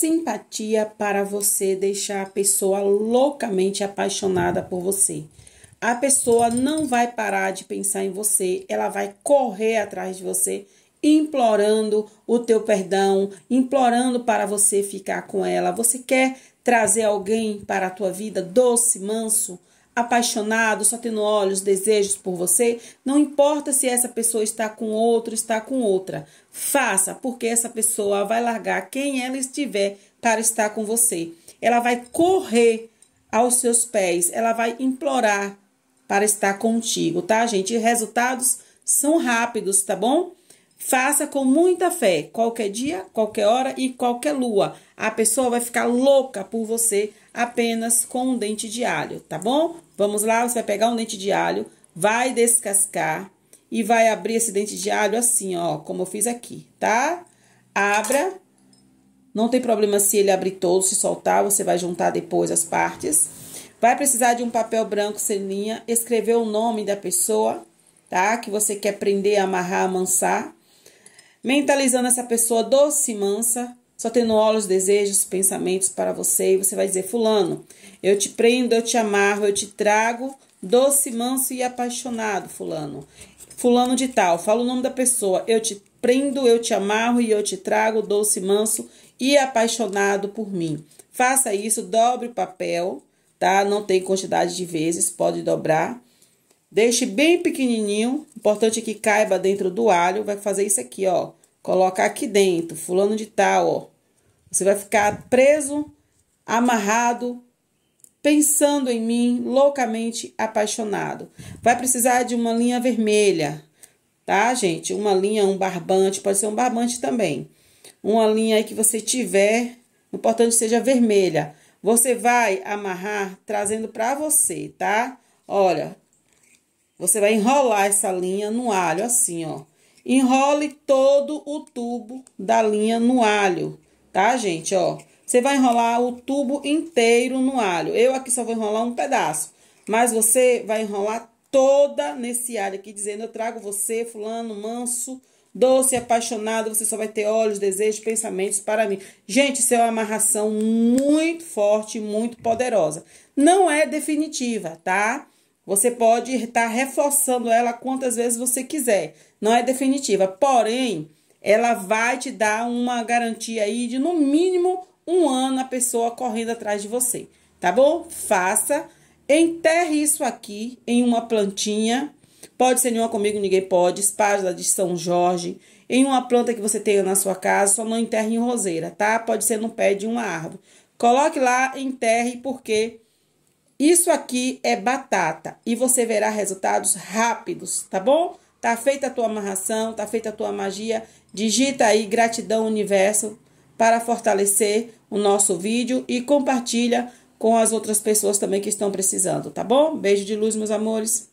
simpatia para você deixar a pessoa loucamente apaixonada por você. A pessoa não vai parar de pensar em você, ela vai correr atrás de você implorando o teu perdão, implorando para você ficar com ela. Você quer trazer alguém para a tua vida doce, manso, apaixonado, só tendo olhos, desejos por você, não importa se essa pessoa está com outro, está com outra. Faça, porque essa pessoa vai largar quem ela estiver para estar com você. Ela vai correr aos seus pés, ela vai implorar para estar contigo, tá, gente? E resultados são rápidos, tá bom? Faça com muita fé, qualquer dia, qualquer hora e qualquer lua. A pessoa vai ficar louca por você apenas com um dente de alho, tá bom? Vamos lá, você vai pegar um dente de alho, vai descascar e vai abrir esse dente de alho assim, ó, como eu fiz aqui, tá? Abra. Não tem problema se ele abrir todo, se soltar, você vai juntar depois as partes. Vai precisar de um papel branco sem linha, escrever o nome da pessoa, tá? Que você quer prender, amarrar, amansar mentalizando essa pessoa doce e mansa, só tendo olhos, desejos, pensamentos para você, e você vai dizer: Fulano, eu te prendo, eu te amarro, eu te trago, doce, manso e apaixonado, Fulano. Fulano de tal, fala o nome da pessoa, eu te prendo, eu te amarro e eu te trago, doce, manso e apaixonado por mim. Faça isso, dobre o papel, tá? Não tem quantidade de vezes, pode dobrar. Deixe bem pequenininho, importante é que caiba dentro do alho. Vai fazer isso aqui, ó. Colocar aqui dentro, fulano de tal, ó. Você vai ficar preso, amarrado, pensando em mim, loucamente apaixonado. Vai precisar de uma linha vermelha, tá, gente? Uma linha, um barbante, pode ser um barbante também. Uma linha aí que você tiver, importante seja vermelha. Você vai amarrar trazendo para você, tá? Olha, você vai enrolar essa linha no alho, assim, ó. Enrole todo o tubo da linha no alho, tá, gente? Ó, você vai enrolar o tubo inteiro no alho. Eu aqui só vou enrolar um pedaço, mas você vai enrolar toda nesse alho aqui, dizendo, eu trago você, fulano, manso, doce, apaixonado, você só vai ter olhos, desejos, pensamentos para mim. Gente, isso é uma amarração muito forte, muito poderosa. Não é definitiva, tá? Você pode estar tá reforçando ela quantas vezes você quiser. Não é definitiva, porém, ela vai te dar uma garantia aí de no mínimo um ano a pessoa correndo atrás de você, tá bom? Faça, enterre isso aqui em uma plantinha. Pode ser nenhuma comigo, ninguém pode. espada de São Jorge. Em uma planta que você tenha na sua casa, só não enterre em roseira, tá? Pode ser no pé de uma árvore. Coloque lá, enterre, porque isso aqui é batata e você verá resultados rápidos, tá bom? Tá feita a tua amarração, tá feita a tua magia. Digita aí gratidão universo para fortalecer o nosso vídeo e compartilha com as outras pessoas também que estão precisando, tá bom? Beijo de luz, meus amores.